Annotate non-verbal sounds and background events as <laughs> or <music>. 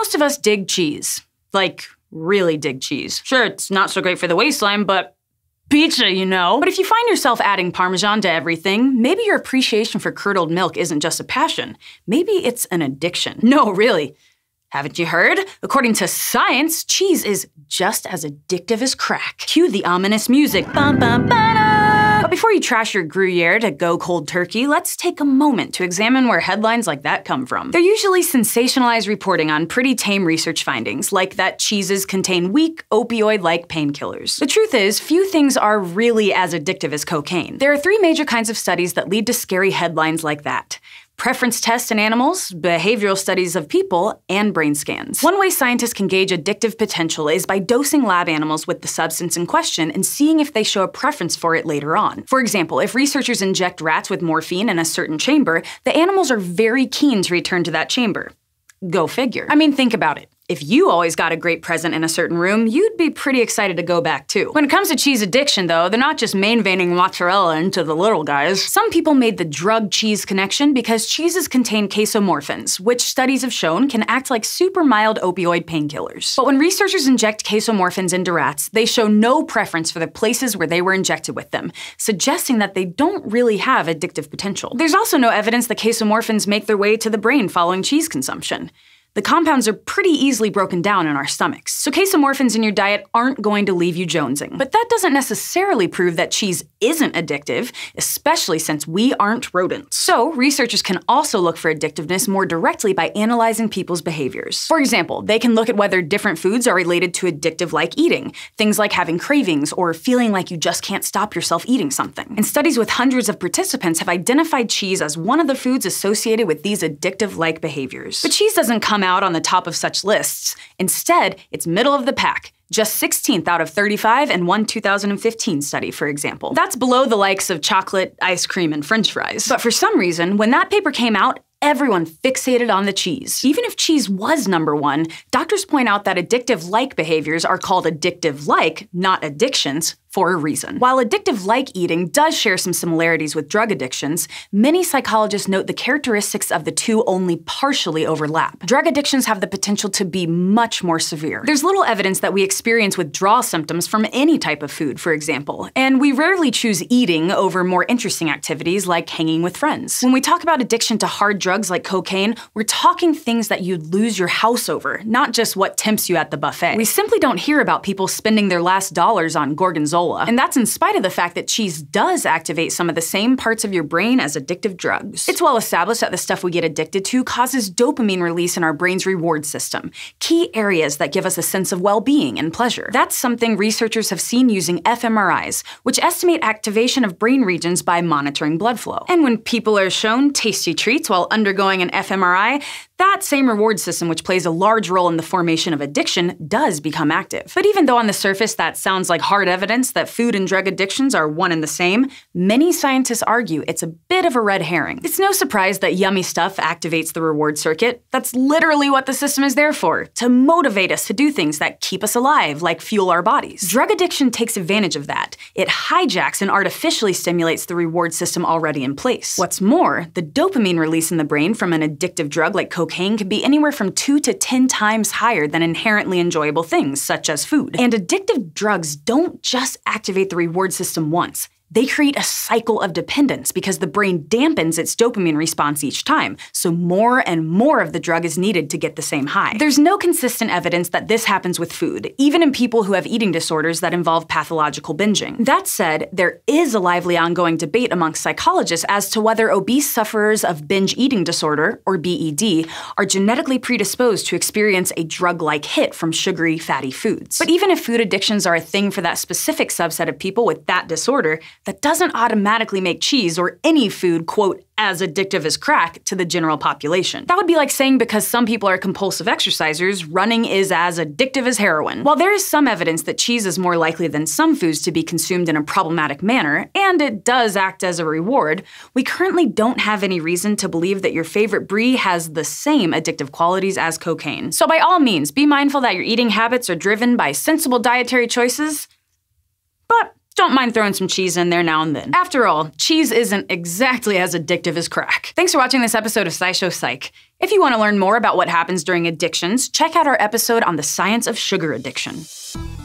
most of us dig cheese. Like, really dig cheese. Sure, it's not so great for the waistline, but pizza, you know. But if you find yourself adding Parmesan to everything, maybe your appreciation for curdled milk isn't just a passion. Maybe it's an addiction. <laughs> No, really. Haven't you heard? According to science, cheese is just as addictive as crack. Cue the ominous music. Bum, bum, ba-da. But before you trash your Gruyere to go cold turkey, let's take a moment to examine where headlines like that come from. They're usually sensationalized reporting on pretty tame research findings, like that cheeses contain weak, opioid-like painkillers. The truth is, few things are really as addictive as cocaine. There are three major kinds of studies that lead to scary headlines like that preference tests in animals, behavioral studies of people, and brain scans. One way scientists can gauge addictive potential is by dosing lab animals with the substance in question and seeing if they show a preference for it later on. For example, if researchers inject rats with morphine in a certain chamber, the animals are very keen to return to that chamber. Go figure. I mean, think about it. If you always got a great present in a certain room, you'd be pretty excited to go back too. When it comes to cheese addiction, though, they're not just main veining mozzarella into the little guys. Some people made the drug cheese connection because cheeses contain casomorphins, which studies have shown can act like super mild opioid painkillers. But when researchers inject casomorphins into rats, they show no preference for the places where they were injected with them, suggesting that they don't really have addictive potential. There's also no evidence that casomorphins make their way to the brain following cheese consumption. The compounds are pretty easily broken down in our stomachs, so casomorphins in your diet aren't going to leave you jonesing. But that doesn't necessarily prove that cheese isn't addictive, especially since we aren't rodents. So, researchers can also look for addictiveness more directly by analyzing people's behaviors. For example, they can look at whether different foods are related to addictive like eating, things like having cravings or feeling like you just can't stop yourself eating something. And studies with hundreds of participants have identified cheese as one of the foods associated with these addictive like behaviors. But cheese doesn't come come out on the top of such lists. Instead, it's middle of the pack, just 16th out of 35 in one 2015 study, for example. That's below the likes of chocolate, ice cream, and french fries. But for some reason, when that paper came out, everyone fixated on the cheese. Even if cheese was number one, doctors point out that addictive like behaviors are called addictive like, not addictions, for a reason. While addictive like eating does share some similarities with drug addictions, many psychologists note the characteristics of the two only partially overlap. Drug addictions have the potential to be much more severe. There's little evidence that we experience withdrawal symptoms from any type of food, for example, and we rarely choose eating over more interesting activities like hanging with friends. When we talk about addiction to hard drugs like cocaine, we're talking things that you'd lose your house over, not just what tempts you at the buffet. We simply don't hear about people spending their last dollars on gorgonzola Zola. And that's in spite of the fact that cheese does activate some of the same parts of your brain as addictive drugs. It's well established that the stuff we get addicted to causes dopamine release in our brain's reward system, key areas that give us a sense of well being and pleasure. That's something researchers have seen using fMRIs, which estimate activation of brain regions by monitoring blood flow. And when people are shown tasty treats while undergoing an fMRI, that same reward system, which plays a large role in the formation of addiction, does become active. But even though on the surface that sounds like hard evidence that food and drug addictions are one and the same, many scientists argue it's a bit of a red herring. It's no surprise that yummy stuff activates the reward circuit. That's literally what the system is there for to motivate us to do things that keep us alive, like fuel our bodies. Drug addiction takes advantage of that. It hijacks and artificially stimulates the reward system already in place. What's more, the dopamine release in the brain from an addictive drug like cocaine cocaine can be anywhere from 2 to 10 times higher than inherently enjoyable things, such as food. And addictive drugs don't just activate the reward system once they create a cycle of dependence because the brain dampens its dopamine response each time, so more and more of the drug is needed to get the same high. There's no consistent evidence that this happens with food, even in people who have eating disorders that involve pathological binging. That said, there is a lively ongoing debate amongst psychologists as to whether obese sufferers of binge eating disorder, or BED, are genetically predisposed to experience a drug like hit from sugary, fatty foods. But even if food addictions are a thing for that specific subset of people with that disorder, that doesn't automatically make cheese or any food, quote, as addictive as crack to the general population. That would be like saying because some people are compulsive exercisers, running is as addictive as heroin. While there is some evidence that cheese is more likely than some foods to be consumed in a problematic manner, and it does act as a reward, we currently don't have any reason to believe that your favorite brie has the same addictive qualities as cocaine. So by all means, be mindful that your eating habits are driven by sensible dietary choices, but don't mind throwing some cheese in there now and then. After all, cheese isn't exactly as addictive as crack. Thanks for watching this episode of SciShow Psych. If you want to learn more about what happens during addictions, check out our episode on the science of sugar addiction.